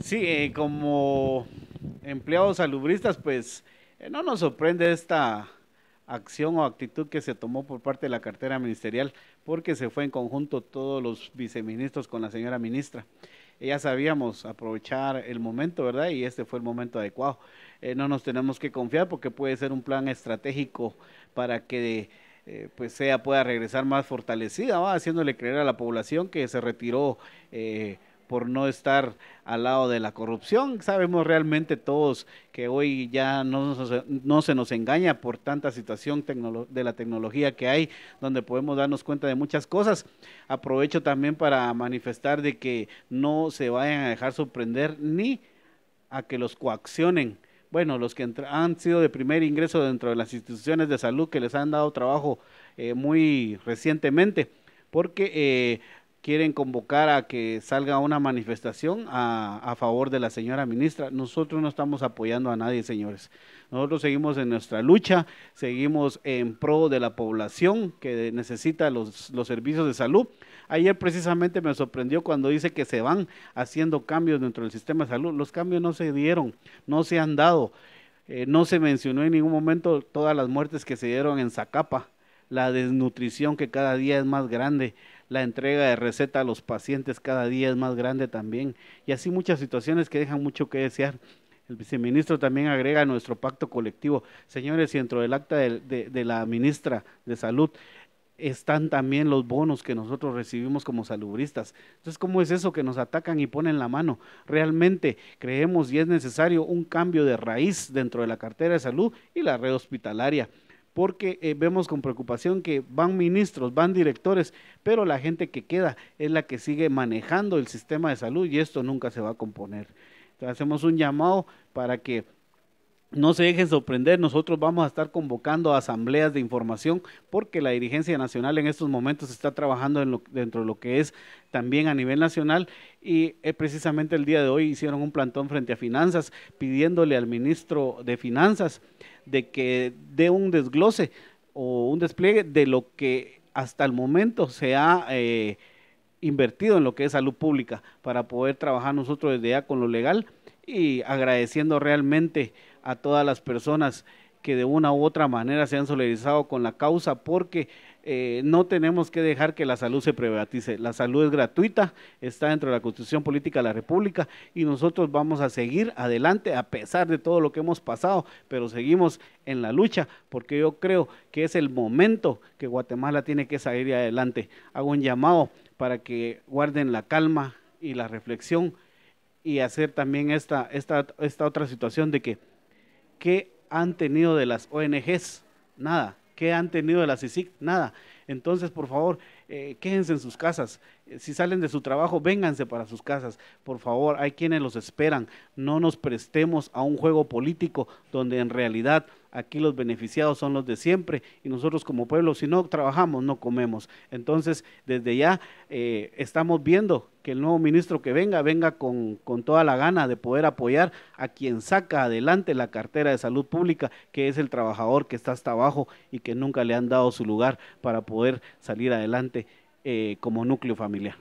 Sí, eh, como empleados salubristas, pues eh, no nos sorprende esta acción o actitud que se tomó por parte de la cartera ministerial, porque se fue en conjunto todos los viceministros con la señora ministra. Eh, ya sabíamos aprovechar el momento, ¿verdad? Y este fue el momento adecuado. no nos tenemos que confiar porque puede ser un plan estratégico para que pues ella pueda regresar más fortalecida, ¿va? haciéndole creer a la población que se retiró por no estar al lado de la corrupción. Sabemos realmente todos que hoy ya no, se nos engaña por tanta situación de la tecnología que hay, donde podemos darnos cuenta de muchas cosas. Aprovecho también para manifestar de que no se vayan a dejar sorprender ni a que los coaccionen. Bueno, los que han sido de primer ingreso dentro de las instituciones de salud que les han dado trabajo eh, muy recientemente, porque eh, quieren convocar a que salga una manifestación a, favor de la señora ministra. Nosotros no estamos apoyando a nadie, señores. Nosotros seguimos en nuestra lucha, seguimos en pro de la población que necesita los, los servicios de salud. Ayer precisamente me sorprendió cuando dice que se van haciendo cambios dentro del sistema de salud. Los cambios no se dieron, no se han dado. Eh, no se mencionó en ningún momento todas las muertes que se dieron en Zacapa, la desnutrición que cada día es más grande, la entrega de receta a los pacientes cada día es más grande también, y así muchas situaciones que dejan mucho que desear. El viceministro también agrega nuestro pacto colectivo. Señores, dentro del acta de, de la ministra de Salud, están también los bonos que nosotros recibimos como salubristas. Entonces, ¿cómo es eso que nos atacan y ponen la mano? Realmente creemos y es necesario un cambio de raíz dentro de la cartera de salud y la red hospitalaria porque eh, vemos con preocupación que van ministros, van directores, pero la gente que queda es la que sigue manejando el sistema de salud y esto nunca se va a componer. Entonces hacemos un llamado para que no se dejen sorprender, nosotros vamos a estar convocando asambleas de información porque la dirigencia nacional en estos momentos está trabajando dentro de lo que es también a nivel nacional y eh, precisamente el día de hoy hicieron un plantón frente a finanzas pidiéndole al ministro de finanzas de que dé un desglose o un despliegue de lo que hasta el momento se ha eh, invertido en lo que es salud pública para poder trabajar nosotros desde ya con lo legal y agradeciendo realmente a todas las personas que de una u otra manera se han solidarizado con la causa porque eh, no tenemos que dejar que la salud se privatice. La salud es gratuita, está dentro de la Constitución Política de la República y nosotros vamos a seguir adelante a pesar de todo lo que hemos pasado, pero seguimos en la lucha porque yo creo que es el momento que Guatemala tiene que salir adelante. Hago un llamado para que guarden la calma y la reflexión y hacer también esta, esta, esta otra situación de que, ¿qué han tenido de las ONGs? Nada ¿Qué han tenido de la CICIC? Nada. Entonces, por favor, quéjense eh, quédense en sus casas. Eh, si salen de su trabajo, vénganse para sus casas. Por favor, hay quienes los esperan. No nos prestemos a un juego político donde en realidad aquí los beneficiados son los de siempre y nosotros como pueblo, si no trabajamos, no comemos. Entonces, desde ya eh, estamos viendo que el nuevo ministro que venga, venga con, toda la gana de poder apoyar a quien saca adelante la cartera de salud pública, que es el trabajador que está hasta abajo y que nunca le han dado su lugar para poder salir adelante eh, como núcleo familiar.